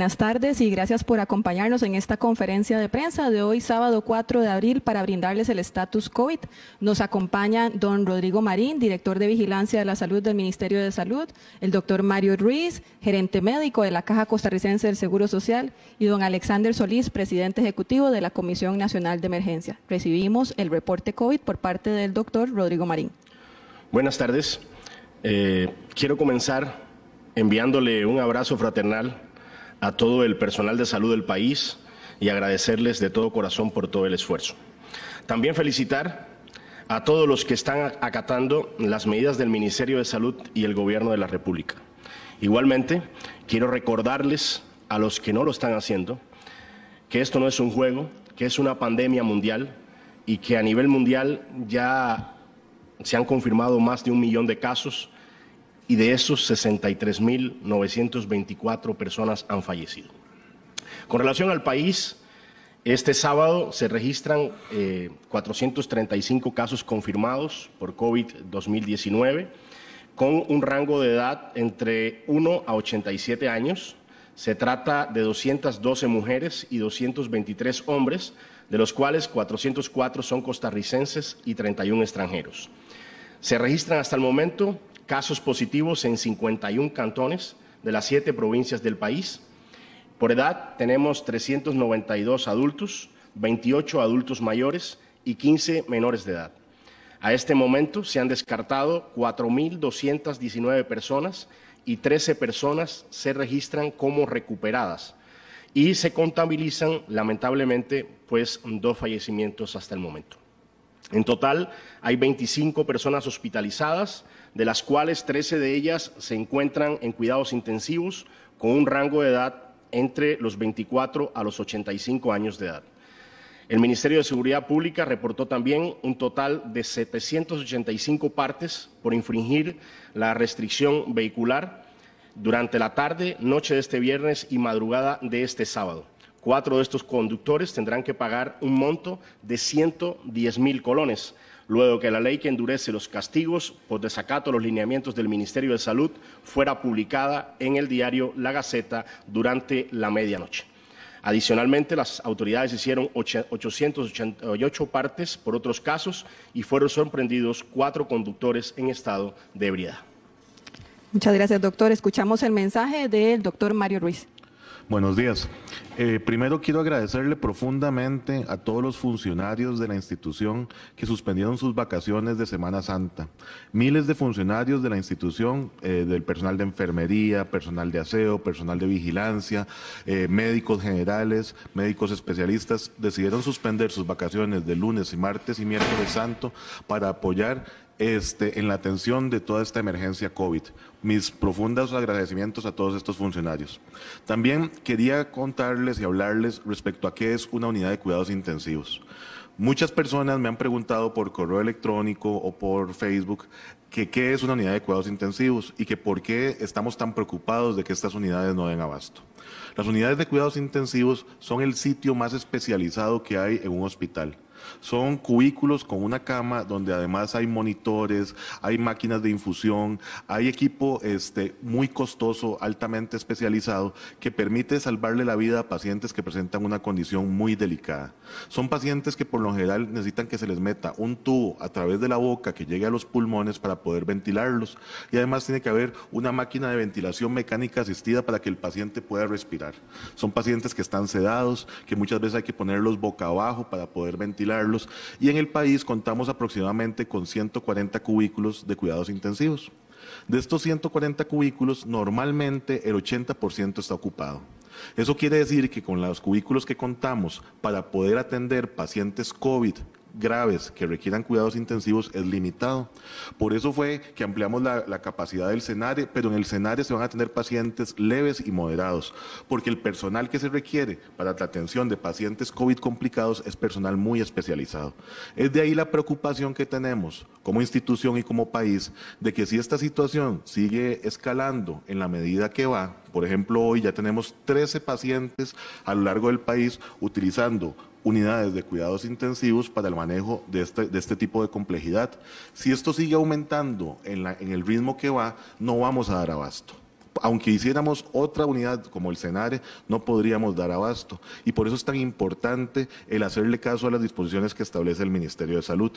buenas tardes y gracias por acompañarnos en esta conferencia de prensa de hoy, sábado 4 de abril, para brindarles el estatus COVID. Nos acompañan don Rodrigo Marín, director de Vigilancia de la Salud del Ministerio de Salud, el doctor Mario Ruiz, gerente médico de la Caja Costarricense del Seguro Social, y don Alexander Solís, presidente ejecutivo de la Comisión Nacional de Emergencia. Recibimos el reporte COVID por parte del doctor Rodrigo Marín. Buenas tardes. Eh, quiero comenzar enviándole un abrazo fraternal a todo el personal de salud del país y agradecerles de todo corazón por todo el esfuerzo. También felicitar a todos los que están acatando las medidas del Ministerio de Salud y el Gobierno de la República. Igualmente, quiero recordarles a los que no lo están haciendo que esto no es un juego, que es una pandemia mundial y que a nivel mundial ya se han confirmado más de un millón de casos y de esos 63.924 personas han fallecido. Con relación al país, este sábado se registran 435 eh, casos confirmados por COVID-2019 con un rango de edad entre 1 a 87 años. Se trata de 212 mujeres y 223 hombres, de los cuales 404 son costarricenses y 31 extranjeros. Se registran hasta el momento casos positivos en 51 cantones de las siete provincias del país. Por edad tenemos 392 adultos, 28 adultos mayores y 15 menores de edad. A este momento se han descartado 4.219 personas y 13 personas se registran como recuperadas y se contabilizan lamentablemente pues dos fallecimientos hasta el momento. En total hay 25 personas hospitalizadas, de las cuales 13 de ellas se encuentran en cuidados intensivos con un rango de edad entre los 24 a los 85 años de edad. El Ministerio de Seguridad Pública reportó también un total de 785 partes por infringir la restricción vehicular durante la tarde, noche de este viernes y madrugada de este sábado. Cuatro de estos conductores tendrán que pagar un monto de 110 mil colones luego que la ley que endurece los castigos por pues desacato a los lineamientos del Ministerio de Salud fuera publicada en el diario La Gaceta durante la medianoche. Adicionalmente, las autoridades hicieron 888 partes por otros casos y fueron sorprendidos cuatro conductores en estado de ebriedad. Muchas gracias, doctor. Escuchamos el mensaje del doctor Mario Ruiz. Buenos días. Eh, primero quiero agradecerle profundamente a todos los funcionarios de la institución que suspendieron sus vacaciones de Semana Santa. Miles de funcionarios de la institución, eh, del personal de enfermería, personal de aseo, personal de vigilancia, eh, médicos generales, médicos especialistas, decidieron suspender sus vacaciones de lunes y martes y miércoles santo para apoyar este, en la atención de toda esta emergencia COVID. Mis profundos agradecimientos a todos estos funcionarios. También quería contarles y hablarles respecto a qué es una unidad de cuidados intensivos. Muchas personas me han preguntado por correo electrónico o por Facebook que qué es una unidad de cuidados intensivos y que por qué estamos tan preocupados de que estas unidades no den abasto. Las unidades de cuidados intensivos son el sitio más especializado que hay en un hospital. Son cubículos con una cama donde además hay monitores, hay máquinas de infusión, hay equipo este, muy costoso, altamente especializado, que permite salvarle la vida a pacientes que presentan una condición muy delicada. Son pacientes que por lo general necesitan que se les meta un tubo a través de la boca que llegue a los pulmones para poder ventilarlos. Y además tiene que haber una máquina de ventilación mecánica asistida para que el paciente pueda respirar. Son pacientes que están sedados, que muchas veces hay que ponerlos boca abajo para poder ventilar y en el país contamos aproximadamente con 140 cubículos de cuidados intensivos. De estos 140 cubículos, normalmente el 80% está ocupado. Eso quiere decir que con los cubículos que contamos para poder atender pacientes COVID graves que requieran cuidados intensivos es limitado. Por eso fue que ampliamos la, capacidad del CENARE, pero en el CENARE se van a tener pacientes leves y moderados, porque el personal que se requiere para la atención de pacientes COVID complicados es personal muy especializado. Es de ahí la preocupación que tenemos como institución y como país de que si esta situación sigue escalando en la medida que va, por ejemplo, hoy ya tenemos 13 pacientes a lo largo del país utilizando unidades de cuidados intensivos para el manejo este, de este, tipo de complejidad. Si esto sigue aumentando en, en el ritmo que va, no vamos a dar abasto aunque hiciéramos otra unidad como el CENARE, no podríamos dar abasto. Y por eso es tan importante el hacerle caso a las disposiciones que establece el Ministerio de Salud.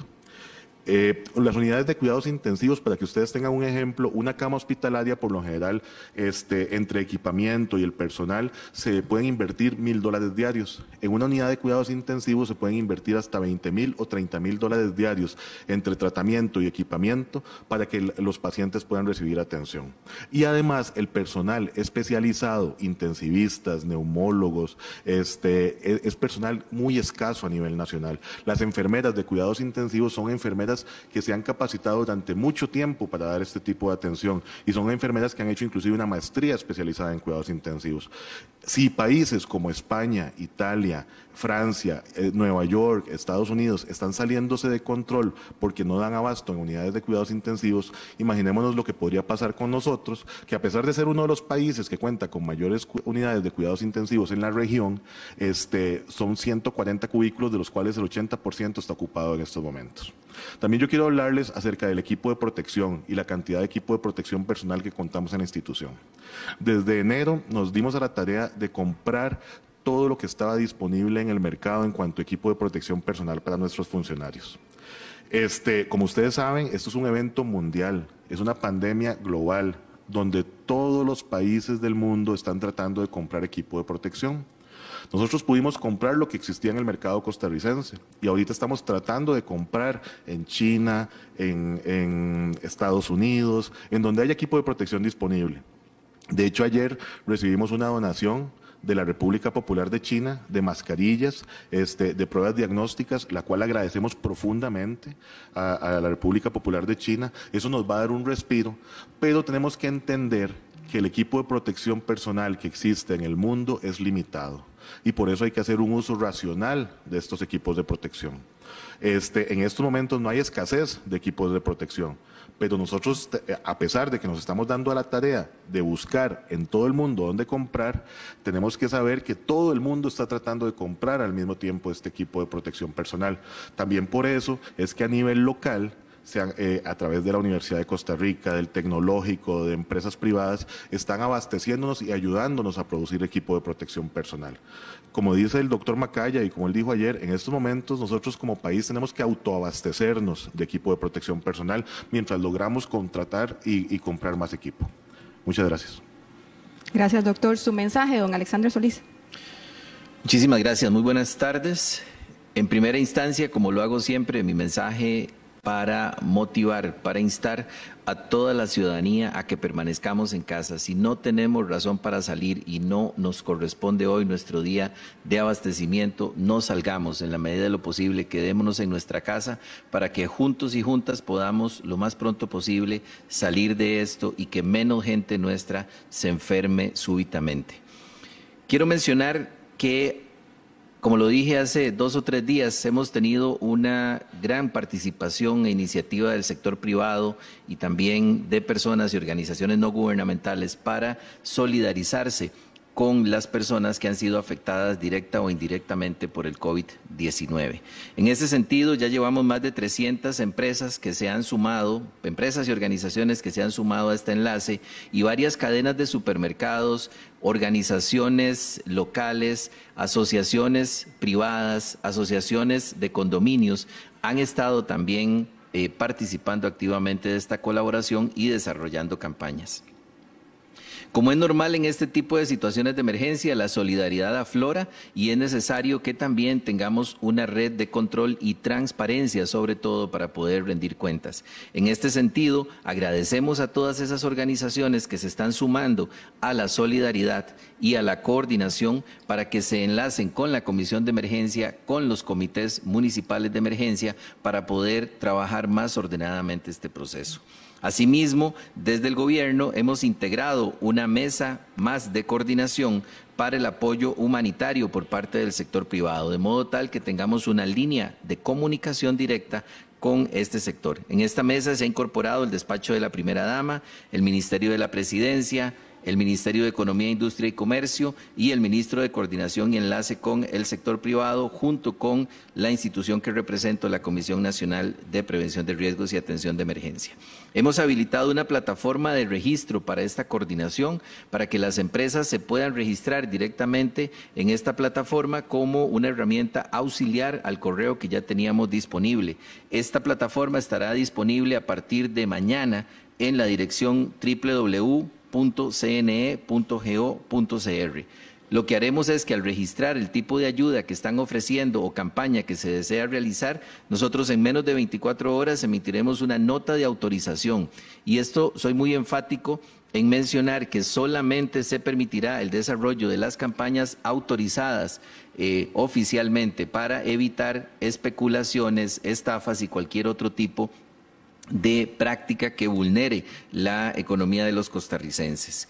Eh, las unidades de cuidados intensivos, para que ustedes tengan un ejemplo, una cama hospitalaria por lo general, este, entre equipamiento y el personal, se pueden invertir mil dólares diarios. En una unidad de cuidados intensivos se pueden invertir hasta 20 mil o 30 mil dólares diarios entre tratamiento y equipamiento para que los pacientes puedan recibir atención. Y además, el personal especializado, intensivistas, neumólogos, este, es, es personal muy escaso a nivel nacional. Las enfermeras de cuidados intensivos son enfermeras que se han capacitado durante mucho tiempo para dar este tipo de atención y son enfermeras que han hecho inclusive una maestría especializada en cuidados intensivos. Si países como España, Italia, Francia, eh, Nueva York, Estados Unidos están saliéndose de control porque no dan abasto en unidades de cuidados intensivos, imaginémonos lo que podría pasar con nosotros, que a pesar de ser uno de los países que cuenta con mayores unidades de cuidados intensivos en la región, este, son 140 cubículos de los cuales el 80% está ocupado en estos momentos. También yo quiero hablarles acerca del equipo de protección y la cantidad de equipo de protección personal que contamos en la institución. Desde enero nos dimos a la tarea de comprar todo lo que estaba disponible en el mercado en cuanto a equipo de protección personal para nuestros funcionarios. Este, como ustedes saben, esto es un evento mundial, es una pandemia global donde todos los países del mundo están tratando de comprar equipo de protección. Nosotros pudimos comprar lo que existía en el mercado costarricense y ahorita estamos tratando de comprar en China, en, en Estados Unidos, en donde haya equipo de protección disponible. De hecho, ayer recibimos una donación de la República Popular de China, de mascarillas, este, de pruebas diagnósticas, la cual agradecemos profundamente a, la República Popular de China. Eso nos va a dar un respiro, pero tenemos que entender que el equipo de protección personal que existe en el mundo es limitado y por eso hay que hacer un uso racional de estos equipos de protección. Este, en estos momentos no hay escasez de equipos de protección pero nosotros, eh, a pesar de que nos estamos dando a la tarea de buscar en todo el mundo dónde comprar, tenemos que saber que todo el mundo está tratando de comprar al mismo tiempo este equipo de protección personal. También por eso es que a nivel local eh, a través de la Universidad de Costa Rica, del tecnológico, de empresas privadas, están abasteciéndonos y ayudándonos a producir equipo de protección personal. Como dice el doctor Macaya y como él dijo ayer, en estos momentos nosotros como país tenemos que autoabastecernos de equipo de protección personal mientras logramos contratar y, comprar más equipo. Muchas gracias. Gracias, doctor. Su mensaje, don alexandre Solís. Muchísimas gracias. Muy buenas tardes. En primera instancia, como lo hago siempre, mi mensaje para motivar, para instar a toda la ciudadanía a que permanezcamos en casa. Si no tenemos razón para salir y no nos corresponde hoy nuestro día de abastecimiento, no salgamos en la medida de lo posible, quedémonos en nuestra casa para que juntos y juntas podamos lo más pronto posible salir de esto y que menos gente nuestra se enferme súbitamente. Quiero mencionar que como lo dije hace dos o tres días, hemos tenido una gran participación e iniciativa del sector privado y también de personas y organizaciones no gubernamentales para solidarizarse con las personas que han sido afectadas directa o indirectamente por el COVID-19. En ese sentido, ya llevamos más de 300 empresas que se han sumado, empresas y organizaciones que se han sumado a este enlace y varias cadenas de supermercados, organizaciones locales, asociaciones privadas, asociaciones de condominios han estado también eh, participando activamente de esta colaboración y desarrollando campañas. Como es normal en este tipo de situaciones de emergencia, la solidaridad aflora y es necesario que también tengamos una red de control y transparencia, sobre todo para poder rendir cuentas. En este sentido, agradecemos a todas esas organizaciones que se están sumando a la solidaridad y a la coordinación para que se enlacen con la Comisión de Emergencia, con los comités municipales de emergencia, para poder trabajar más ordenadamente este proceso. Asimismo, desde el gobierno hemos integrado una mesa más de coordinación para el apoyo humanitario por parte del sector privado, de modo tal que tengamos una línea de comunicación directa con este sector. En esta mesa se ha incorporado el despacho de la primera dama, el Ministerio de la Presidencia, el Ministerio de Economía, Industria y Comercio y el Ministro de Coordinación y Enlace con el Sector Privado, junto con la institución que represento, la Comisión Nacional de Prevención de Riesgos y Atención de Emergencia. Hemos habilitado una plataforma de registro para esta coordinación, para que las empresas se puedan registrar directamente en esta plataforma como una herramienta auxiliar al correo que ya teníamos disponible. Esta plataforma estará disponible a partir de mañana en la dirección www www.cne.go.cr. Lo que haremos es que al registrar el tipo de ayuda que están ofreciendo o campaña que se desea realizar, nosotros en menos de 24 horas emitiremos una nota de autorización. Y esto soy muy enfático en mencionar que solamente se permitirá el desarrollo de las campañas autorizadas eh, oficialmente para evitar especulaciones, estafas y cualquier otro tipo de práctica que vulnere la economía de los costarricenses.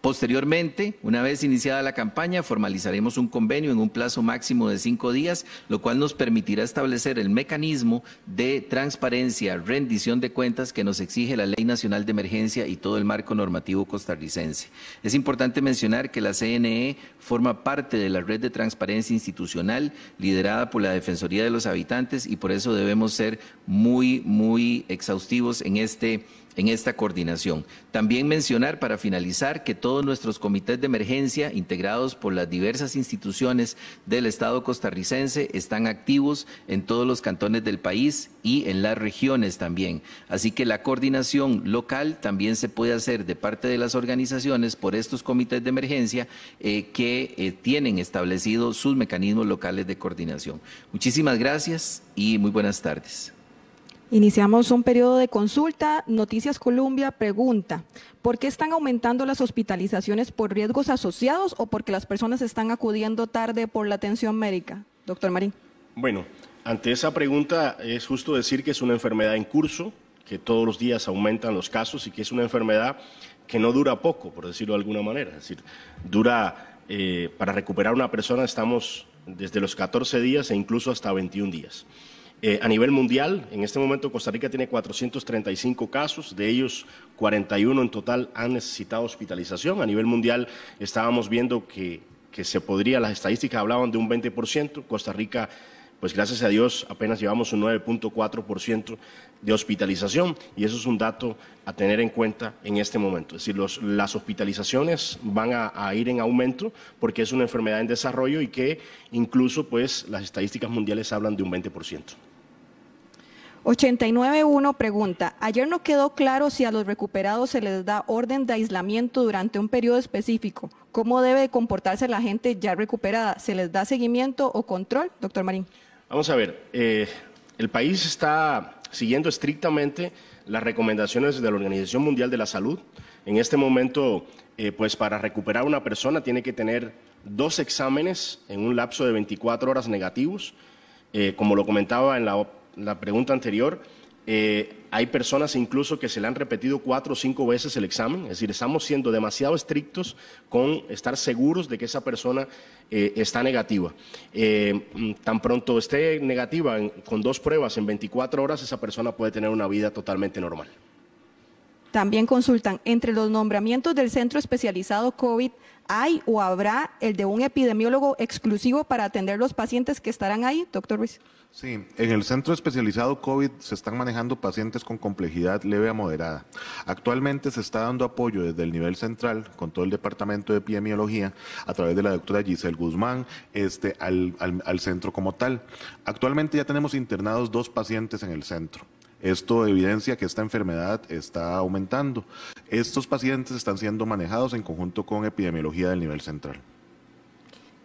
Posteriormente, una vez iniciada la campaña, formalizaremos un convenio en un plazo máximo de cinco días, lo cual nos permitirá establecer el mecanismo de transparencia, rendición de cuentas que nos exige la Ley Nacional de Emergencia y todo el marco normativo costarricense. Es importante mencionar que la CNE forma parte de la red de transparencia institucional liderada por la Defensoría de los Habitantes y por eso debemos ser muy, muy exhaustivos en este en esta coordinación. También mencionar para finalizar que todos nuestros comités de emergencia, integrados por las diversas instituciones del Estado costarricense, están activos en todos los cantones del país y en las regiones también. Así que la coordinación local también se puede hacer de parte de las organizaciones por estos comités de emergencia eh, que eh, tienen establecidos sus mecanismos locales de coordinación. Muchísimas gracias y muy buenas tardes. Iniciamos un periodo de consulta. Noticias Colombia pregunta, ¿por qué están aumentando las hospitalizaciones por riesgos asociados o porque las personas están acudiendo tarde por la atención médica? Doctor Marín. Bueno, ante esa pregunta es justo decir que es una enfermedad en curso, que todos los días aumentan los casos y que es una enfermedad que no dura poco, por decirlo de alguna manera. Es decir, dura, eh, para recuperar una persona estamos desde los 14 días e incluso hasta 21 días. Eh, a nivel mundial, en este momento Costa Rica tiene 435 casos, de ellos 41 en total han necesitado hospitalización. A nivel mundial estábamos viendo que, se podría, las estadísticas hablaban de un 20%, Costa Rica pues gracias a Dios apenas llevamos un 9.4% de hospitalización y eso es un dato a tener en cuenta en este momento. Es decir, las hospitalizaciones van a, ir en aumento porque es una enfermedad en desarrollo y que incluso pues las estadísticas mundiales hablan de un 20%. 891 pregunta, ayer no quedó claro si a los recuperados se les da orden de aislamiento durante un periodo específico. ¿Cómo debe comportarse la gente ya recuperada? ¿Se les da seguimiento o control, doctor Marín? Vamos a ver, eh, el país está siguiendo estrictamente las recomendaciones de la Organización Mundial de la Salud. En este momento, eh, pues para recuperar una persona tiene que tener dos exámenes en un lapso de 24 horas negativos. Eh, como lo comentaba en la la pregunta anterior, eh, hay personas incluso que se le han repetido cuatro o cinco veces el examen, es decir, estamos siendo demasiado estrictos con estar seguros de que esa persona eh, está negativa. Eh, mm, tan pronto esté negativa con dos pruebas en 24 horas, esa persona puede tener una vida totalmente normal. También consultan, entre los nombramientos del Centro Especializado COVID, ¿hay o habrá el de un epidemiólogo exclusivo para atender los pacientes que estarán ahí, doctor Ruiz? Sí, en el centro especializado COVID se están manejando pacientes con complejidad leve a moderada. Actualmente se está dando apoyo desde el nivel central, con todo el departamento de epidemiología, a través de la doctora Giselle Guzmán, este, al centro como tal. Actualmente ya tenemos internados dos pacientes en el centro. Esto evidencia que esta enfermedad está aumentando. Estos pacientes están siendo manejados en conjunto con epidemiología del nivel central.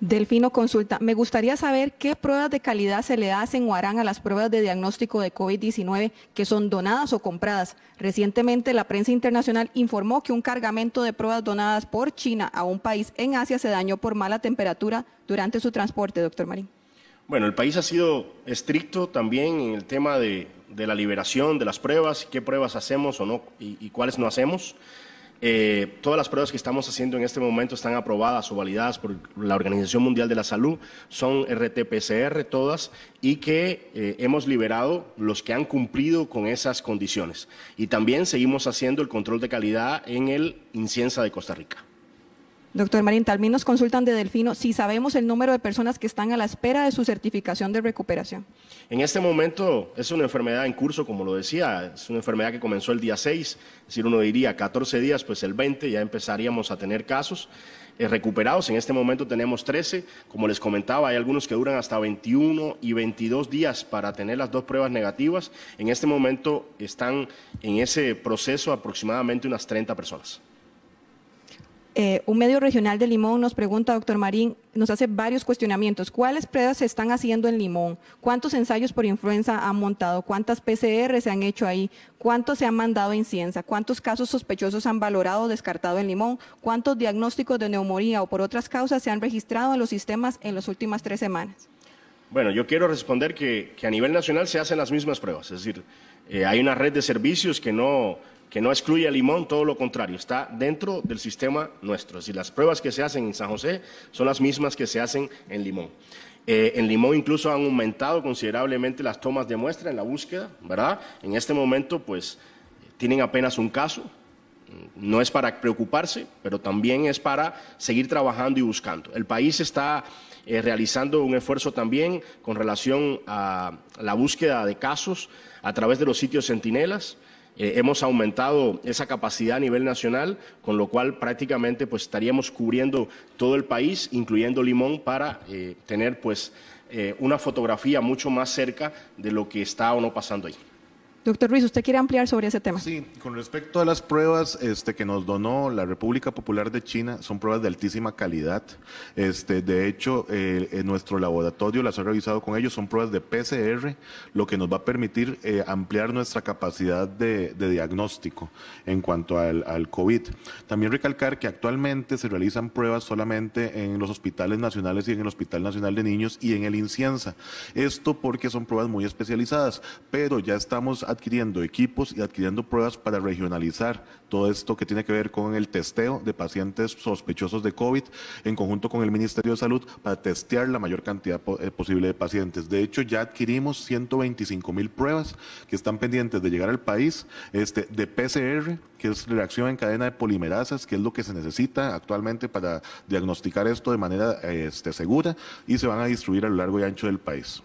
Delfino consulta, me gustaría saber qué pruebas de calidad se le hacen o harán a las pruebas de diagnóstico de COVID-19 que son donadas o compradas. Recientemente la prensa internacional informó que un cargamento de pruebas donadas por China a un país en Asia se dañó por mala temperatura durante su transporte, doctor Marín. Bueno, el país ha sido estricto también en el tema de, la liberación de las pruebas, qué pruebas hacemos o no y cuáles no hacemos. Eh, todas las pruebas que estamos haciendo en este momento están aprobadas o validadas por la Organización Mundial de la Salud, son rt todas y que eh, hemos liberado los que han cumplido con esas condiciones. Y también seguimos haciendo el control de calidad en el Inciensa de Costa Rica. Doctor Marín, también nos consultan de Delfino si sabemos el número de personas que están a la espera de su certificación de recuperación. En este momento es una enfermedad en curso, como lo decía, es una enfermedad que comenzó el día 6, es decir, uno diría 14 días, pues el 20 ya empezaríamos a tener casos eh, recuperados. En este momento tenemos 13, como les comentaba, hay algunos que duran hasta 21 y 22 días para tener las dos pruebas negativas. En este momento están en ese proceso aproximadamente unas 30 personas. Eh, un medio regional de Limón nos pregunta, doctor Marín, nos hace varios cuestionamientos. ¿Cuáles pruebas se están haciendo en Limón? ¿Cuántos ensayos por influenza han montado? ¿Cuántas PCR se han hecho ahí? ¿Cuántos se han mandado a ciencia? ¿Cuántos casos sospechosos han valorado o descartado en Limón? ¿Cuántos diagnósticos de neumonía o por otras causas se han registrado en los sistemas en las últimas tres semanas? Bueno, yo quiero responder que, a nivel nacional se hacen las mismas pruebas. Es decir, eh, hay una red de servicios que no que no excluye a Limón, todo lo contrario, está dentro del sistema nuestro. Y las pruebas que se hacen en San José son las mismas que se hacen en Limón. Eh, en Limón incluso han aumentado considerablemente las tomas de muestra en la búsqueda, ¿verdad? En este momento, pues, tienen apenas un caso, no es para preocuparse, pero también es para seguir trabajando y buscando. El país está eh, realizando un esfuerzo también con relación a la búsqueda de casos a través de los sitios centinelas. Eh, hemos aumentado esa capacidad a nivel nacional, con lo cual prácticamente pues, estaríamos cubriendo todo el país, incluyendo Limón, para eh, tener pues, eh, una fotografía mucho más cerca de lo que está o no pasando ahí. Doctor Ruiz, ¿usted quiere ampliar sobre ese tema? Sí, con respecto a las pruebas este, que nos donó la República Popular de China, son pruebas de altísima calidad. Este, de hecho, eh, en nuestro laboratorio las ha revisado con ellos, son pruebas de PCR, lo que nos va a permitir eh, ampliar nuestra capacidad de, diagnóstico en cuanto al, al, COVID. También recalcar que actualmente se realizan pruebas solamente en los hospitales nacionales y en el Hospital Nacional de Niños y en el INCIENSA. Esto porque son pruebas muy especializadas, pero ya estamos adquiriendo equipos y adquiriendo pruebas para regionalizar todo esto que tiene que ver con el testeo de pacientes sospechosos de COVID en conjunto con el Ministerio de Salud para testear la mayor cantidad eh, posible de pacientes. De hecho, ya adquirimos 125 mil pruebas que están pendientes de llegar al país este, de PCR, que es reacción en cadena de polimerasas, que es lo que se necesita actualmente para diagnosticar esto de manera este, segura y se van a distribuir a lo largo y ancho del país.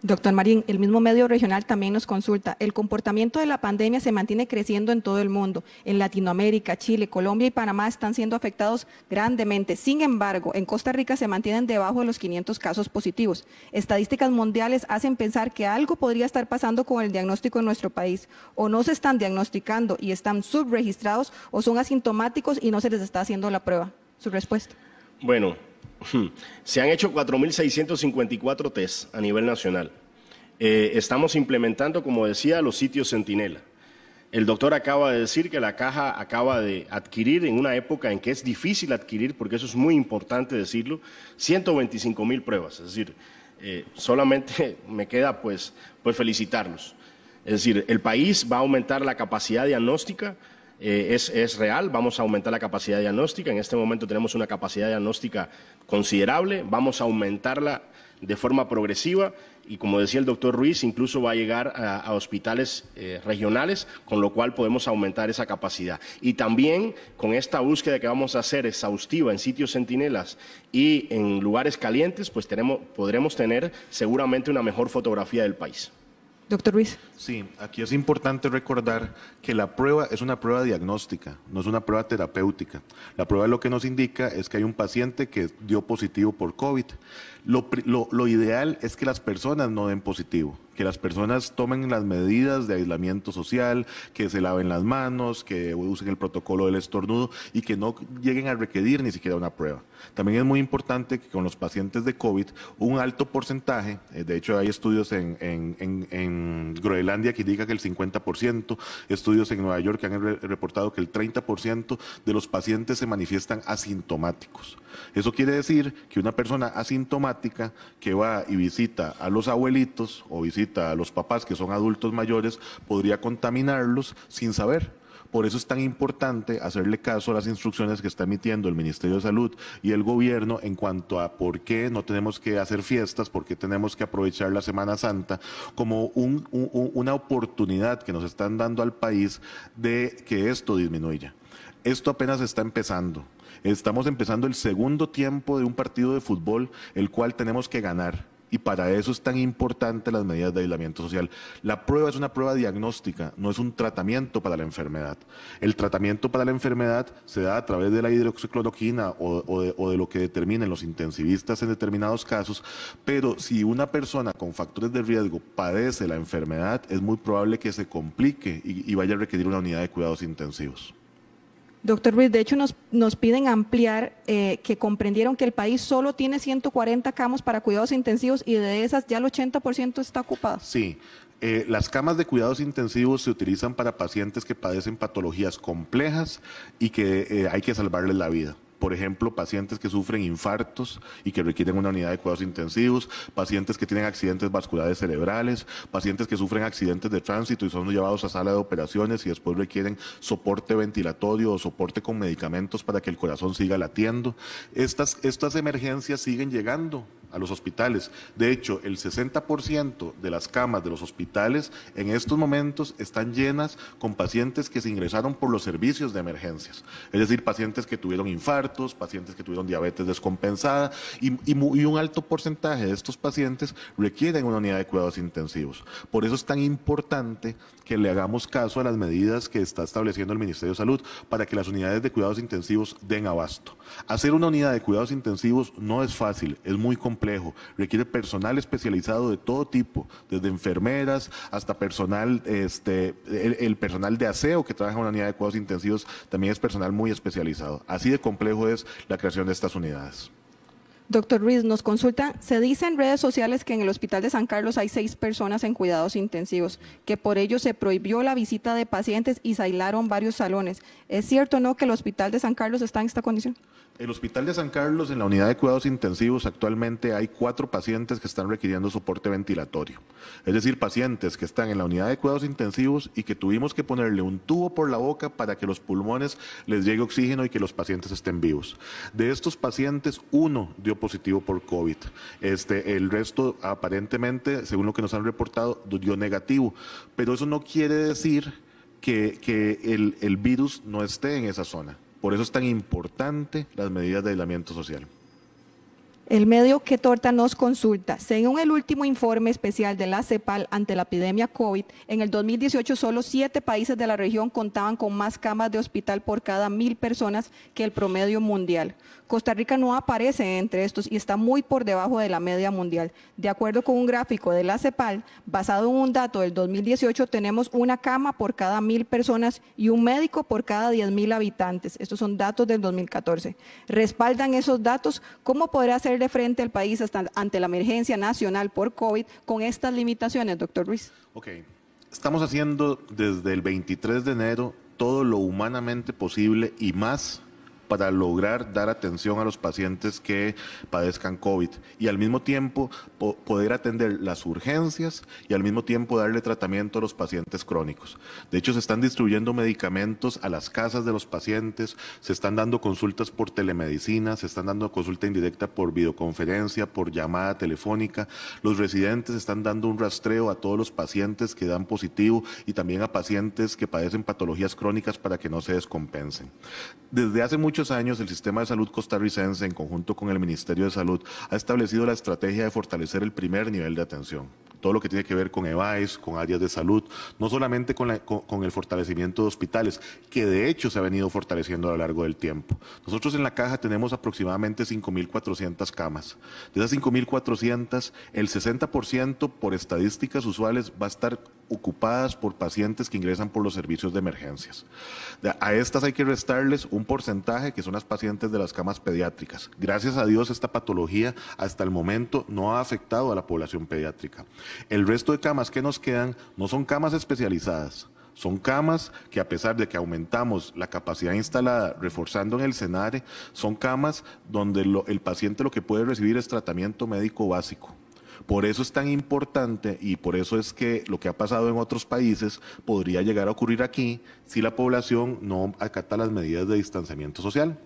Doctor Marín, el mismo medio regional también nos consulta. El comportamiento de la pandemia se mantiene creciendo en todo el mundo. En Latinoamérica, Chile, Colombia y Panamá están siendo afectados grandemente. Sin embargo, en Costa Rica se mantienen debajo de los 500 casos positivos. Estadísticas mundiales hacen pensar que algo podría estar pasando con el diagnóstico en nuestro país. O no se están diagnosticando y están subregistrados o son asintomáticos y no se les está haciendo la prueba. Su respuesta. Bueno, Hmm. Se han hecho 4.654 test a nivel nacional. Eh, estamos implementando, como decía, los sitios Centinela. El doctor acaba de decir que la caja acaba de adquirir en una época en que es difícil adquirir, porque eso es muy importante decirlo, 125 mil pruebas. Es decir, eh, solamente me queda pues, pues felicitarnos. Es decir, el país va a aumentar la capacidad diagnóstica eh, es, real, vamos a aumentar la capacidad diagnóstica, en este momento tenemos una capacidad diagnóstica considerable, vamos a aumentarla de forma progresiva y como decía el doctor Ruiz, incluso va a llegar a, hospitales eh, regionales, con lo cual podemos aumentar esa capacidad. Y también con esta búsqueda que vamos a hacer exhaustiva en sitios centinelas y en lugares calientes, pues podremos tener seguramente una mejor fotografía del país. Doctor Ruiz. Sí, aquí es importante recordar que la prueba es una prueba diagnóstica, no es una prueba terapéutica. La prueba lo que nos indica es que hay un paciente que dio positivo por COVID. lo ideal es que las personas no den positivo que las personas tomen las medidas de aislamiento social, que se laven las manos, que usen el protocolo del estornudo y que no lleguen a requerir ni siquiera una prueba. También es muy importante que con los pacientes de COVID un alto porcentaje, eh, de hecho hay estudios en, Groenlandia que indica que el 50%, estudios en Nueva York que han reportado que el 30% de los pacientes se manifiestan asintomáticos. Eso quiere decir que una persona asintomática que va y visita a los abuelitos o visita a los papás que son adultos mayores podría contaminarlos sin saber. Por eso es tan importante hacerle caso a las instrucciones que está emitiendo el Ministerio de Salud y el gobierno en cuanto a por qué no tenemos que hacer fiestas, por qué tenemos que aprovechar la Semana Santa como una oportunidad que nos están dando al país de que esto disminuya. Esto apenas está empezando. Estamos empezando el segundo tiempo de un partido de fútbol, el cual tenemos que ganar y para eso es tan importante las medidas de aislamiento social. La prueba es una prueba diagnóstica, no es un tratamiento para la enfermedad. El tratamiento para la enfermedad se da a través de la hidroxicloroquina o, de, lo que determinen los intensivistas en determinados casos, pero si una persona con factores de riesgo padece la enfermedad, es muy probable que se complique y vaya a requerir una unidad de cuidados intensivos. Doctor Ruiz, de hecho nos, nos piden ampliar eh, que comprendieron que el país solo tiene 140 camas para cuidados intensivos y de esas ya el 80% está ocupado. Sí, eh, las camas de cuidados intensivos se utilizan para pacientes que padecen patologías complejas y que eh, hay que salvarles la vida por ejemplo, pacientes que sufren infartos y que requieren una unidad de cuidados intensivos, pacientes que tienen accidentes vasculares cerebrales, pacientes que sufren accidentes de tránsito y son llevados a sala de operaciones y después requieren soporte ventilatorio o soporte con medicamentos para que el corazón siga latiendo. Estas, estas emergencias siguen llegando a los hospitales. De hecho, el 60% de las camas de los hospitales en estos momentos están llenas con pacientes que se ingresaron por los servicios de emergencias, es decir, pacientes que tuvieron infartos, pacientes que tuvieron diabetes descompensada y, un alto porcentaje de estos pacientes requieren una unidad de cuidados intensivos. Por eso es tan importante que le hagamos caso a las medidas que está estableciendo el Ministerio de Salud para que las unidades de cuidados intensivos den abasto. Hacer una unidad de cuidados intensivos no es fácil, es muy complicado complejo, requiere personal especializado de todo tipo, desde enfermeras hasta personal, este, el, personal de aseo que trabaja en una unidad de cuidados intensivos también es personal muy especializado. Así de complejo es la creación de estas unidades. Doctor Ruiz, nos consulta, se dice en redes sociales que en el Hospital de San Carlos hay seis personas en cuidados intensivos, que por ello se prohibió la visita de pacientes y se aislaron varios salones. ¿Es cierto o no que el Hospital de San Carlos está en esta condición? El Hospital de San Carlos, en la unidad de cuidados intensivos, actualmente hay cuatro pacientes que están requiriendo soporte ventilatorio. Es decir, pacientes que están en la unidad de cuidados intensivos y que tuvimos que ponerle un tubo por la boca para que los pulmones les llegue oxígeno y que los pacientes estén vivos. De estos pacientes, uno dio positivo por COVID. Este, el resto, aparentemente, según lo que nos han reportado, dio negativo. Pero eso no quiere decir que, el, el virus no esté en esa zona. Por eso es tan importante las medidas de aislamiento social. El medio que torta nos consulta. Según el último informe especial de la CEPAL ante la epidemia COVID, en el 2018 solo siete países de la región contaban con más camas de hospital por cada mil personas que el promedio mundial. Costa Rica no aparece entre estos y está muy por debajo de la media mundial. De acuerdo con un gráfico de la CEPAL, basado en un dato del 2018, tenemos una cama por cada mil personas y un médico por cada diez mil habitantes. Estos son datos del 2014. ¿Respaldan esos datos? ¿Cómo podrá ser de frente al país hasta ante la emergencia nacional por COVID con estas limitaciones, doctor Ruiz? Ok, estamos haciendo desde el 23 de enero todo lo humanamente posible y más para lograr dar atención a los pacientes que padezcan COVID y al mismo tiempo poder atender las urgencias y al mismo tiempo darle tratamiento a los pacientes crónicos. De hecho, se están distribuyendo medicamentos a las casas de los pacientes, se están dando consultas por telemedicina, se están dando consulta indirecta por videoconferencia, por llamada telefónica. Los residentes están dando un rastreo a todos los pacientes que dan positivo y también a pacientes que padecen patologías crónicas para que no se descompensen. Desde hace mucho muchos años el sistema de salud costarricense, en conjunto con el Ministerio de Salud, ha establecido la estrategia de fortalecer el primer nivel de atención todo lo que tiene que ver con EVAES, con áreas de salud, no solamente con, con, el fortalecimiento de hospitales, que de hecho se ha venido fortaleciendo a lo largo del tiempo. Nosotros en la caja tenemos aproximadamente 5.400 camas. De esas 5.400, el 60% por estadísticas usuales va a estar ocupadas por pacientes que ingresan por los servicios de emergencias. A estas hay que restarles un porcentaje que son las pacientes de las camas pediátricas. Gracias a Dios esta patología hasta el momento no ha afectado a la población pediátrica. El resto de camas que nos quedan no son camas especializadas. Son camas que a pesar de que aumentamos la capacidad instalada reforzando en el CENARE, son camas donde el paciente lo que puede recibir es tratamiento médico básico. Por eso es tan importante y por eso es que lo que ha pasado en otros países podría llegar a ocurrir aquí si la población no acata las medidas de distanciamiento social.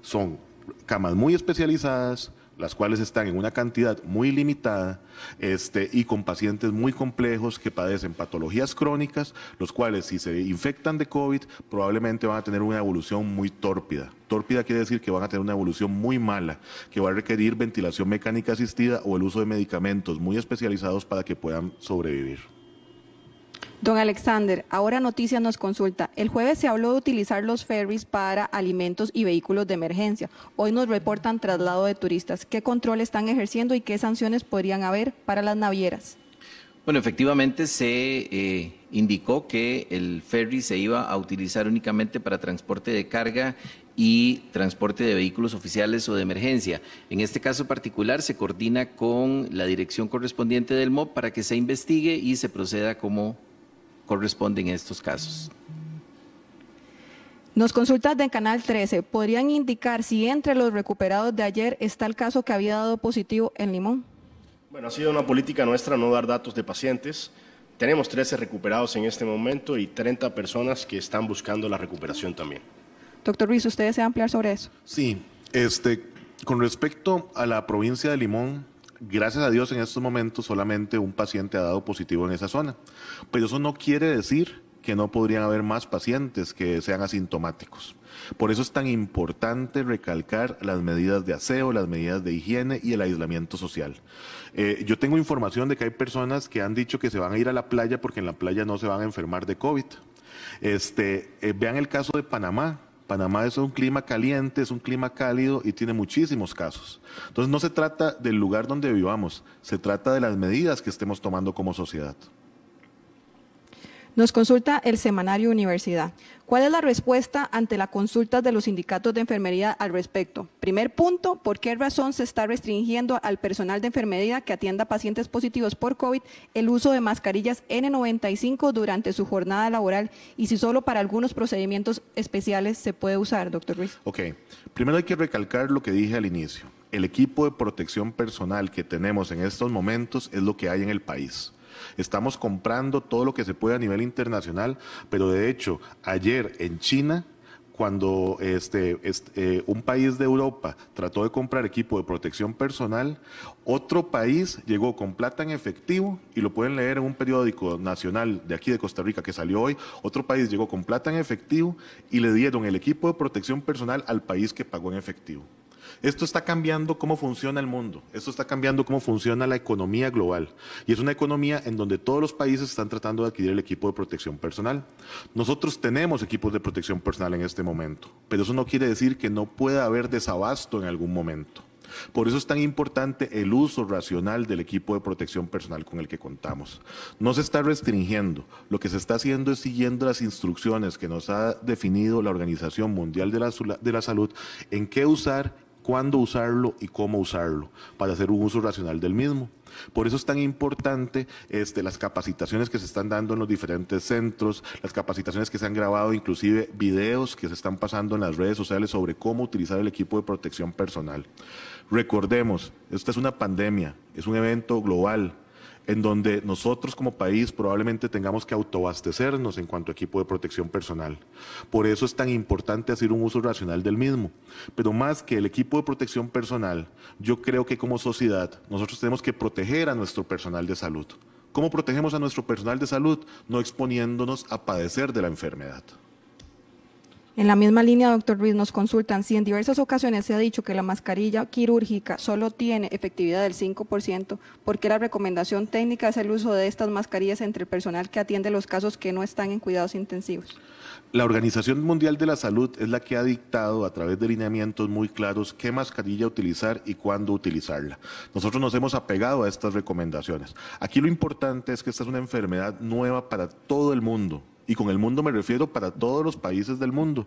Son camas muy especializadas, las cuales están en una cantidad muy limitada este, y con pacientes muy complejos que padecen patologías crónicas, los cuales si se infectan de COVID probablemente van a tener una evolución muy tórpida. Tórpida quiere decir que van a tener una evolución muy mala, que va a requerir ventilación mecánica asistida o el uso de medicamentos muy especializados para que puedan sobrevivir. Don Alexander, ahora Noticias nos consulta. El jueves se habló de utilizar los ferries para alimentos y vehículos de emergencia. Hoy nos reportan traslado de turistas. ¿Qué control están ejerciendo y qué sanciones podrían haber para las navieras? Bueno, efectivamente se eh, indicó que el ferry se iba a utilizar únicamente para transporte de carga y transporte de vehículos oficiales o de emergencia. En este caso particular se coordina con la dirección correspondiente del MOP para que se investigue y se proceda como corresponde en estos casos. Nos consultas de Canal 13. ¿Podrían indicar si entre los recuperados de ayer está el caso que había dado positivo en Limón? Bueno, ha sido una política nuestra no dar datos de pacientes. Tenemos 13 recuperados en este momento y 30 personas que están buscando la recuperación también. Doctor Ruiz, ¿usted desea ampliar sobre eso? Sí, este, con respecto a la provincia de Limón, gracias a Dios en estos momentos solamente un paciente ha dado positivo en esa zona. Pero eso no quiere decir que no podrían haber más pacientes que sean asintomáticos. Por eso es tan importante recalcar las medidas de aseo, las medidas de higiene y el aislamiento social. Eh, yo tengo información de que hay personas que han dicho que se van a ir a la playa porque en la playa no se van a enfermar de COVID. Este, eh, vean el caso de Panamá. Panamá es un clima caliente, es un clima cálido y tiene muchísimos casos. Entonces no se trata del lugar donde vivamos, se trata de las medidas que estemos tomando como sociedad. Nos consulta el semanario Universidad. ¿Cuál es la respuesta ante la consulta de los sindicatos de enfermería al respecto? Primer punto, ¿por qué razón se está restringiendo al personal de enfermería que atienda pacientes positivos por COVID el uso de mascarillas N95 durante su jornada laboral y si solo para algunos procedimientos especiales se puede usar, doctor Ruiz? Ok, primero hay que recalcar lo que dije al inicio. El equipo de protección personal que tenemos en estos momentos es lo que hay en el país. Estamos comprando todo lo que se puede a nivel internacional, pero de hecho, ayer en China cuando este, eh, un país de Europa trató de comprar equipo de protección personal, otro país llegó con plata en efectivo, y lo pueden leer en un periódico nacional de aquí de Costa Rica que salió hoy, otro país llegó con plata en efectivo y le dieron el equipo de protección personal al país que pagó en efectivo. Esto está cambiando cómo funciona el mundo, esto está cambiando cómo funciona la economía global y es una economía en donde todos los países están tratando de adquirir el equipo de protección personal. Nosotros tenemos equipos de protección personal en este momento, pero eso no quiere decir que no pueda haber desabasto en algún momento. Por eso es tan importante el uso racional del equipo de protección personal con el que contamos. No se está restringiendo, lo que se está haciendo es siguiendo las instrucciones que nos ha definido la Organización Mundial de la, de la Salud en qué usar cuándo usarlo y cómo usarlo para hacer un uso racional del mismo. Por eso es tan importante este, las capacitaciones que se están dando en los diferentes centros, las capacitaciones que se han grabado, inclusive videos que se están pasando en las redes sociales sobre cómo utilizar el equipo de protección personal. Recordemos, esta es una pandemia, es un evento global, en donde nosotros como país probablemente tengamos que autoabastecernos en cuanto a equipo de protección personal. Por eso es tan importante hacer un uso racional del mismo. Pero más que el equipo de protección personal, yo creo que como sociedad nosotros tenemos que proteger a nuestro personal de salud. ¿Cómo protegemos a nuestro personal de salud? No exponiéndonos a padecer de la enfermedad. En la misma línea, doctor Ruiz, nos consultan si en diversas ocasiones se ha dicho que la mascarilla quirúrgica solo tiene efectividad del 5%, ¿por qué la recomendación técnica es el uso de estas mascarillas entre el personal que atiende los casos que no están en cuidados intensivos? La Organización Mundial de la Salud es la que ha dictado a través de lineamientos muy claros qué mascarilla utilizar y cuándo utilizarla. Nosotros nos hemos apegado a estas recomendaciones. Aquí lo importante es que esta es una enfermedad nueva para todo el mundo y con el mundo me refiero para todos los países del mundo.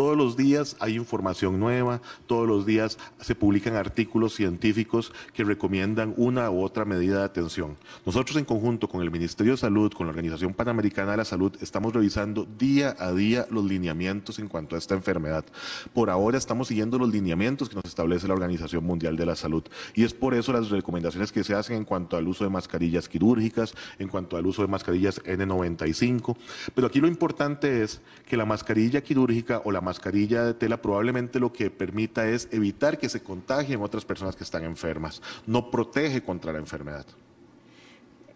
Todos los días hay información nueva, todos los días se publican artículos científicos que recomiendan una u otra medida de atención. Nosotros en conjunto con el Ministerio de Salud, con la Organización Panamericana de la Salud, estamos revisando día a día los lineamientos en cuanto a esta enfermedad. Por ahora estamos siguiendo los lineamientos que nos establece la Organización Mundial de la Salud y es por eso las recomendaciones que se hacen en cuanto al uso de mascarillas quirúrgicas, en cuanto al uso de mascarillas N95. Pero aquí lo importante es que la mascarilla quirúrgica o la mascarilla de tela probablemente lo que permita es evitar que se contagien otras personas que están enfermas. No protege contra la enfermedad.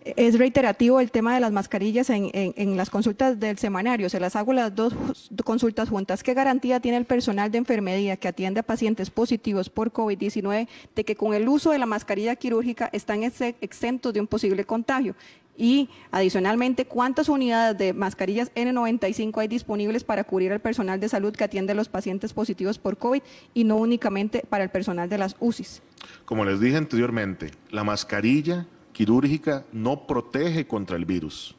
Es reiterativo el tema de las mascarillas en, las consultas del semanario. Se las hago las dos consultas juntas. ¿Qué garantía tiene el personal de enfermería que atiende a pacientes positivos por COVID-19 de que con el uso de la mascarilla quirúrgica están exentos de un posible contagio? Y adicionalmente, ¿cuántas unidades de mascarillas N95 hay disponibles para cubrir al personal de salud que atiende a los pacientes positivos por COVID y no únicamente para el personal de las UCIs? Como les dije anteriormente, la mascarilla quirúrgica no protege contra el virus.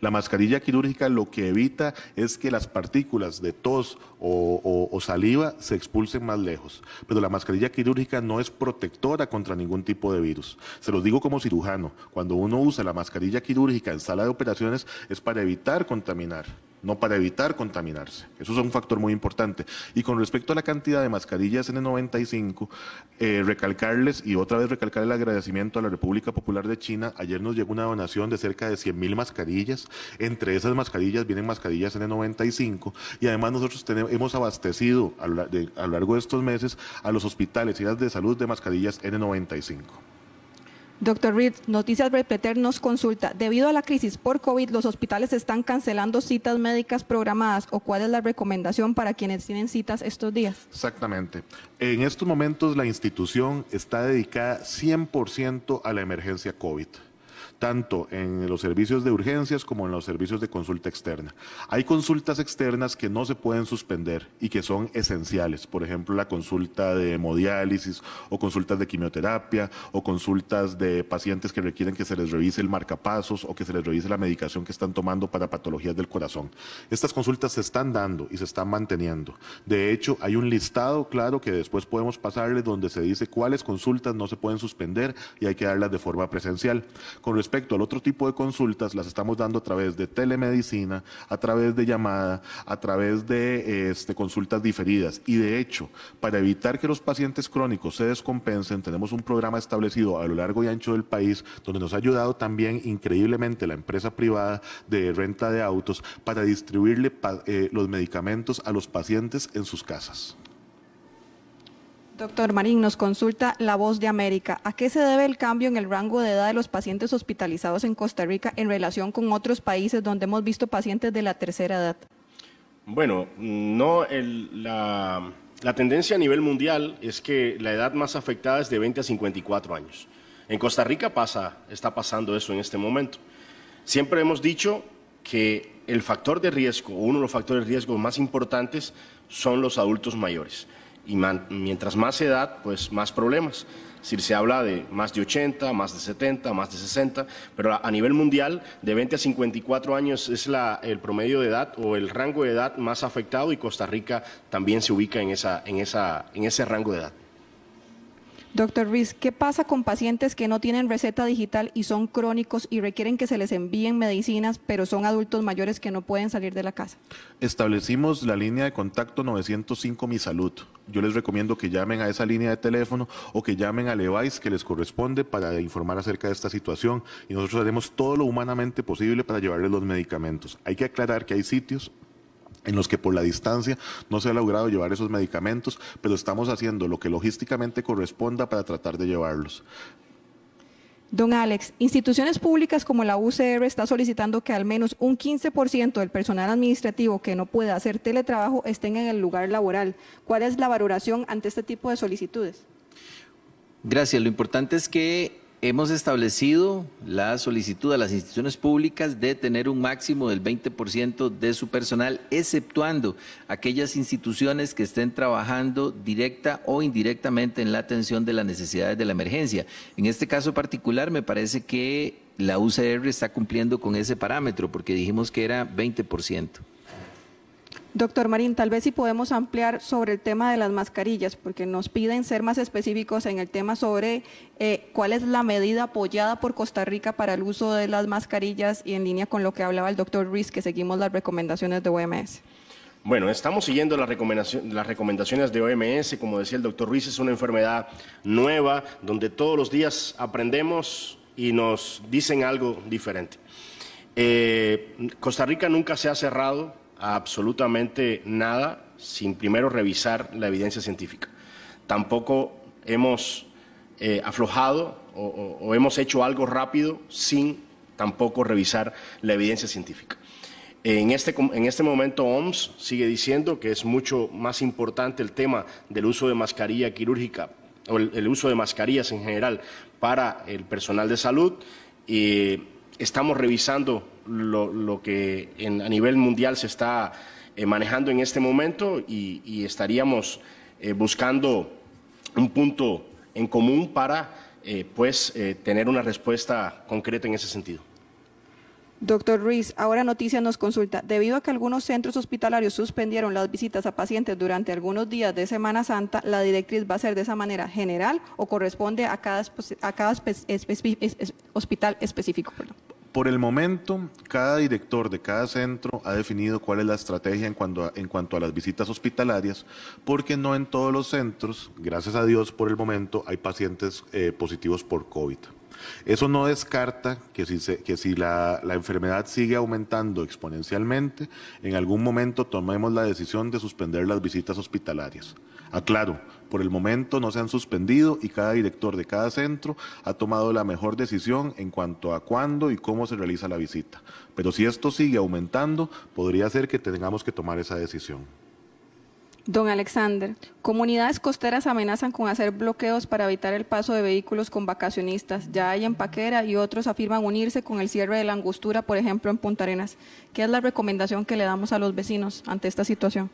La mascarilla quirúrgica lo que evita es que las partículas de tos o, saliva se expulsen más lejos, pero la mascarilla quirúrgica no es protectora contra ningún tipo de virus. Se los digo como cirujano, cuando uno usa la mascarilla quirúrgica en sala de operaciones es para evitar contaminar no para evitar contaminarse. Eso es un factor muy importante. Y con respecto a la cantidad de mascarillas N95, eh, recalcarles y otra vez recalcar el agradecimiento a la República Popular de China. Ayer nos llegó una donación de cerca de 100 mil mascarillas. Entre esas mascarillas vienen mascarillas N95 y además nosotros hemos abastecido a, a lo largo de estos meses a los hospitales y las de salud de mascarillas N95. Doctor Reed, Noticias Repeter nos consulta, debido a la crisis por COVID, ¿los hospitales están cancelando citas médicas programadas o cuál es la recomendación para quienes tienen citas estos días? Exactamente. En estos momentos la institución está dedicada 100% a la emergencia COVID tanto en los servicios de urgencias como en los servicios de consulta externa. Hay consultas externas que no se pueden suspender y que son esenciales, por ejemplo, la consulta de hemodiálisis o consultas de quimioterapia o consultas de pacientes que requieren que se les revise el marcapasos o que se les revise la medicación que están tomando para patologías del corazón. Estas consultas se están dando y se están manteniendo. De hecho, hay un listado claro que después podemos pasarle donde se dice cuáles consultas no se pueden suspender y hay que darlas de forma presencial. Con respecto al otro tipo de consultas, las estamos dando a través de telemedicina, a través de llamada, a través de este, consultas diferidas. Y de hecho, para evitar que los pacientes crónicos se descompensen, tenemos un programa establecido a lo largo y ancho del país donde nos ha ayudado también increíblemente la empresa privada de renta de autos para distribuirle eh, los medicamentos a los pacientes en sus casas. Doctor Marín, nos consulta La Voz de América. ¿A qué se debe el cambio en el rango de edad de los pacientes hospitalizados en Costa Rica en relación con otros países donde hemos visto pacientes de la tercera edad? Bueno, no, la, tendencia a nivel mundial es que la edad más afectada es de 20 a 54 años. En Costa Rica pasa, está pasando eso en este momento. Siempre hemos dicho que el factor de riesgo, uno de los factores de riesgo más importantes son los adultos mayores y mientras más edad, pues más problemas. Si se habla de más de 80, más de 70, más de 60, pero a, nivel mundial, de 20 a 54 años es la, el promedio de edad o el rango de edad más afectado y Costa Rica también se ubica en, esa, en, esa, en ese rango de edad. Doctor Ruiz, ¿qué pasa con pacientes que no tienen receta digital y son crónicos y requieren que se les envíen medicinas, pero son adultos mayores que no pueden salir de la casa? Establecimos la línea de contacto 905 Mi Salud. Yo les recomiendo que llamen a esa línea de teléfono o que llamen al EVAIS que les corresponde para informar acerca de esta situación y nosotros haremos todo lo humanamente posible para llevarles los medicamentos. Hay que aclarar que hay sitios en los que por la distancia no se ha logrado llevar esos medicamentos, pero estamos haciendo lo que logísticamente corresponda para tratar de llevarlos. Don Alex, instituciones públicas como la UCR está solicitando que al menos un 15% del personal administrativo que no pueda hacer teletrabajo estén en el lugar laboral. ¿Cuál es la valoración ante este tipo de solicitudes? Gracias. Lo importante es que Hemos establecido la solicitud a las instituciones públicas de tener un máximo del 20% de su personal, exceptuando aquellas instituciones que estén trabajando directa o indirectamente en la atención de las necesidades de la emergencia. En este caso particular, me parece que la UCR está cumpliendo con ese parámetro, porque dijimos que era 20%. Doctor Marín, tal vez si podemos ampliar sobre el tema de las mascarillas, porque nos piden ser más específicos en el tema sobre eh, cuál es la medida apoyada por Costa Rica para el uso de las mascarillas y en línea con lo que hablaba el doctor Ruiz, que seguimos las recomendaciones de OMS. Bueno, estamos siguiendo las, las recomendaciones de OMS. Como decía el doctor Ruiz, es una enfermedad nueva donde todos los días aprendemos y nos dicen algo diferente. Eh, Costa Rica nunca se ha cerrado absolutamente nada sin primero revisar la evidencia científica. Tampoco hemos eh, aflojado o, hemos hecho algo rápido sin tampoco revisar la evidencia científica. En este, en este momento OMS sigue diciendo que es mucho más importante el tema del uso de mascarilla quirúrgica o el, el uso de mascarillas en general para el personal de salud. y eh, estamos revisando lo, que a nivel mundial se está eh, manejando en este momento y, estaríamos eh, buscando un punto en común para eh, pues, tener una respuesta concreta en ese sentido. Doctor Ruiz, ahora Noticias nos consulta. Debido a que algunos centros hospitalarios suspendieron las visitas a pacientes durante algunos días de Semana Santa, ¿la directriz va a ser de esa manera general o corresponde a cada, hospital específico? Por el momento, cada director de cada centro ha definido cuál es la estrategia en cuanto, a, las visitas hospitalarias, porque no en todos los centros, gracias a Dios por el momento, hay pacientes eh, positivos por COVID. Eso no descarta que si, que si la, enfermedad sigue aumentando exponencialmente, en algún momento tomemos la decisión de suspender las visitas hospitalarias. Aclaro, por el momento no se han suspendido y cada director de cada centro ha tomado la mejor decisión en cuanto a cuándo y cómo se realiza la visita. Pero si esto sigue aumentando, podría ser que tengamos que tomar esa decisión. Don Alexander, comunidades costeras amenazan con hacer bloqueos para evitar el paso de vehículos con vacacionistas. Ya hay en Paquera y otros afirman unirse con el cierre de la angostura, por ejemplo, en Punta Arenas. ¿Qué es la recomendación que le damos a los vecinos ante esta situación?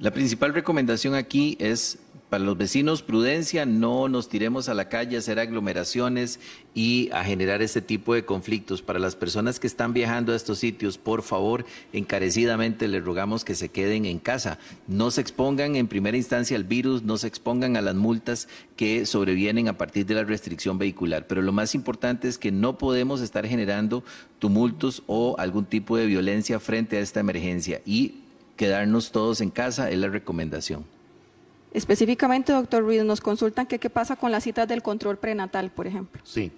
La principal recomendación aquí es para los vecinos, prudencia, no nos tiremos a la calle a hacer aglomeraciones y a generar este tipo de conflictos. Para las personas que están viajando a estos sitios, por favor, encarecidamente les rogamos que se queden en casa. No se expongan en primera instancia al virus, no se expongan a las multas que sobrevienen a partir de la restricción vehicular. Pero lo más importante es que no podemos estar generando tumultos o algún tipo de violencia frente a esta emergencia. Y quedarnos todos en casa, es la recomendación. Específicamente, doctor Ruiz, nos consultan qué pasa con las citas del control prenatal, por ejemplo. Sí.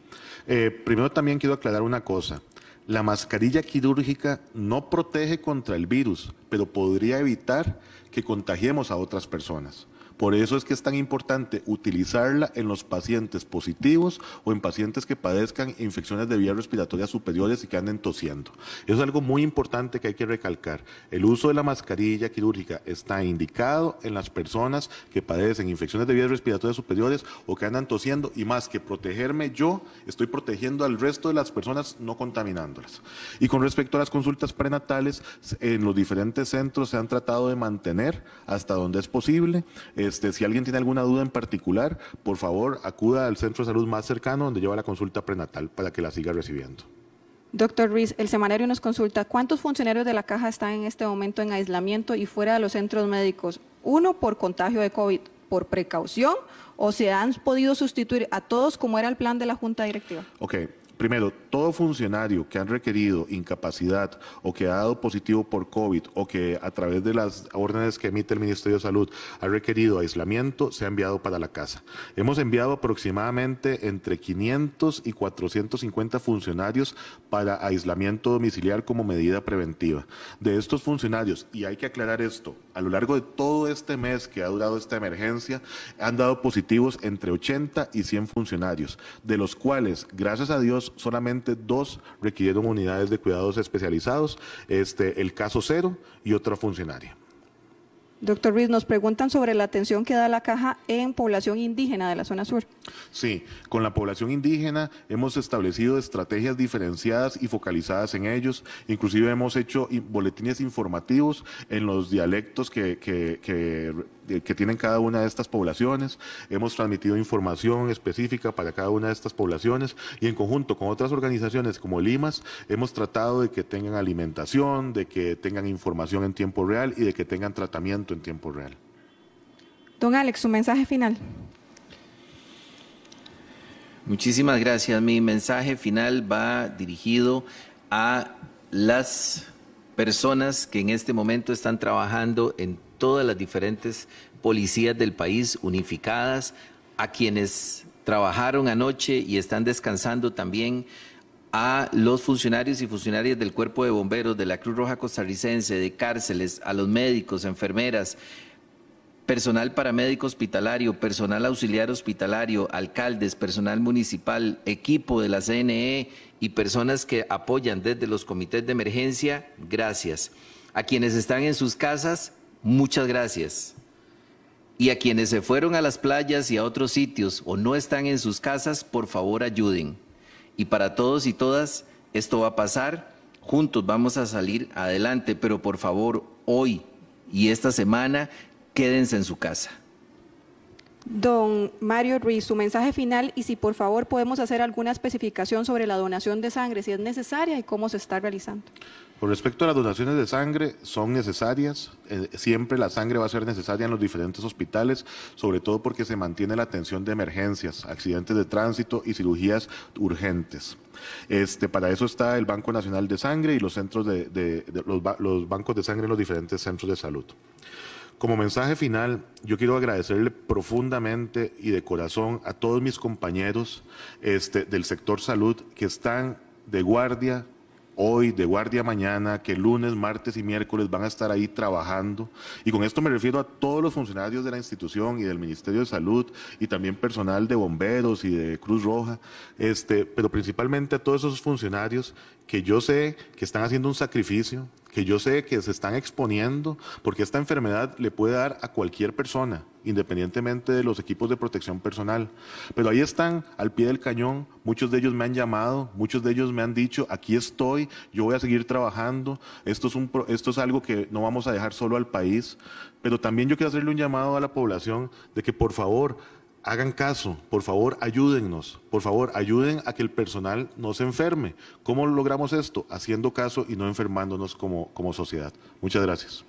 Eh, primero también quiero aclarar una cosa. La mascarilla quirúrgica no protege contra el virus, pero podría evitar que contagiemos a otras personas. Por eso es que es tan importante utilizarla en los pacientes positivos o en pacientes que padezcan infecciones de vías respiratorias superiores y que anden tosiendo. Eso es algo muy importante que hay que recalcar. El uso de la mascarilla quirúrgica está indicado en las personas que padecen infecciones de vías respiratorias superiores o que andan tosiendo y más que protegerme yo, estoy protegiendo al resto de las personas no contaminándolas. Y con respecto a las consultas prenatales, en los diferentes centros se han tratado de mantener hasta donde es posible. Este, si alguien tiene alguna duda en particular, por favor acuda al centro de salud más cercano donde lleva la consulta prenatal para que la siga recibiendo. Doctor Ruiz, el semanario nos consulta cuántos funcionarios de la caja están en este momento en aislamiento y fuera de los centros médicos. Uno por contagio de COVID, por precaución, o se han podido sustituir a todos como era el plan de la Junta Directiva. Ok, Primero, todo funcionario que ha requerido incapacidad o que ha dado positivo por COVID o que a través de las órdenes que emite el Ministerio de Salud ha requerido aislamiento, se ha enviado para la casa. Hemos enviado aproximadamente entre 500 y 450 funcionarios para aislamiento domiciliar como medida preventiva. De estos funcionarios, y hay que aclarar esto, a lo largo de todo este mes que ha durado esta emergencia, han dado positivos entre 80 y 100 funcionarios, de los cuales, gracias a Dios, solamente dos requirieron unidades de cuidados especializados, este, el caso cero y otra funcionaria. Doctor Ruiz, nos preguntan sobre la atención que da la caja en población indígena de la zona sur. Sí, con la población indígena hemos establecido estrategias diferenciadas y focalizadas en ellos. Inclusive hemos hecho boletines informativos en los dialectos que, que eh, que tienen cada una de estas poblaciones. Hemos transmitido información específica para cada una de estas poblaciones y en conjunto con otras organizaciones como Limas hemos tratado de que tengan alimentación, de que tengan información en tiempo real y de que tengan tratamiento en tiempo real. Don Alex, su mensaje final. Muchísimas gracias. Mi mensaje final va dirigido a las personas que en este momento están trabajando en todas las diferentes policías del país unificadas, a quienes trabajaron anoche y están descansando también, a los funcionarios y funcionarias del Cuerpo de Bomberos, de la Cruz Roja Costarricense, de cárceles, a los médicos, enfermeras, personal paramédico hospitalario, personal auxiliar hospitalario, alcaldes, personal municipal, equipo de la CNE y personas que apoyan desde los comités de emergencia, gracias. A quienes están en sus casas, muchas gracias. Y a quienes se fueron a las playas y a otros sitios o no están en sus casas, por favor ayuden. Y para todos y todas, esto va a pasar, juntos vamos a salir adelante, pero por favor, hoy y esta semana, quédense en su casa. Don Mario Ruiz, su mensaje final y si por favor podemos hacer alguna especificación sobre la donación de sangre, si es necesaria y cómo se está realizando. Con respecto a las donaciones de sangre, son necesarias. Eh, siempre la sangre va a ser necesaria en los diferentes hospitales, sobre todo porque se mantiene la atención de emergencias, accidentes de tránsito y cirugías urgentes. Este, para eso está el Banco Nacional de Sangre y los centros de, los, bancos de sangre en los diferentes centros de salud. Como mensaje final, yo quiero agradecerle profundamente y de corazón a todos mis compañeros este, del sector salud que están de guardia hoy, de guardia mañana, que lunes, martes y miércoles van a estar ahí trabajando. Y con esto me refiero a todos los funcionarios de la institución y del Ministerio de Salud y también personal de bomberos y de Cruz Roja, este, pero principalmente a todos esos funcionarios que yo sé que están haciendo un sacrificio, que yo sé que se están exponiendo, porque esta enfermedad le puede dar a cualquier persona, independientemente de los equipos de protección personal. Pero ahí están, al pie del cañón, muchos de ellos me han llamado, muchos de ellos me han dicho, aquí estoy, yo voy a seguir trabajando, esto es, un, esto es algo que no vamos a dejar solo al país. Pero también yo quiero hacerle un llamado a la población de que por favor hagan caso, por favor ayúdennos, por favor ayuden a que el personal no se enferme. ¿Cómo logramos esto? Haciendo caso y no enfermándonos como, como sociedad. Muchas gracias.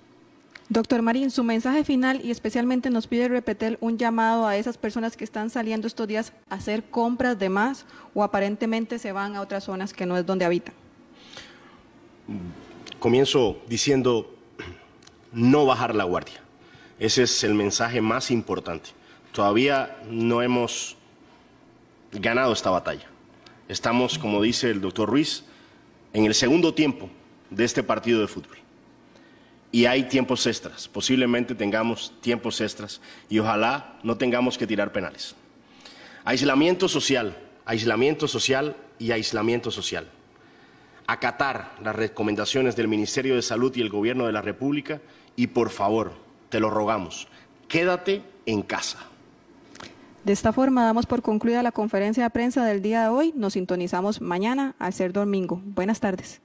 Doctor Marín, su mensaje final y especialmente nos pide repetir un llamado a esas personas que están saliendo estos días a hacer compras de más o aparentemente se van a otras zonas que no es donde habitan. Comienzo diciendo no bajar la guardia. Ese es el mensaje más importante todavía no hemos ganado esta batalla. Estamos, como dice el doctor Ruiz, en el segundo tiempo de este partido de fútbol. Y hay tiempos extras, posiblemente tengamos tiempos extras y ojalá no tengamos que tirar penales. Aislamiento social, aislamiento social y aislamiento social. Acatar las recomendaciones del Ministerio de Salud y el Gobierno de la República y por favor, te lo rogamos, quédate en casa. De esta forma damos por concluida la conferencia de prensa del día de hoy. Nos sintonizamos mañana al ser domingo. Buenas tardes.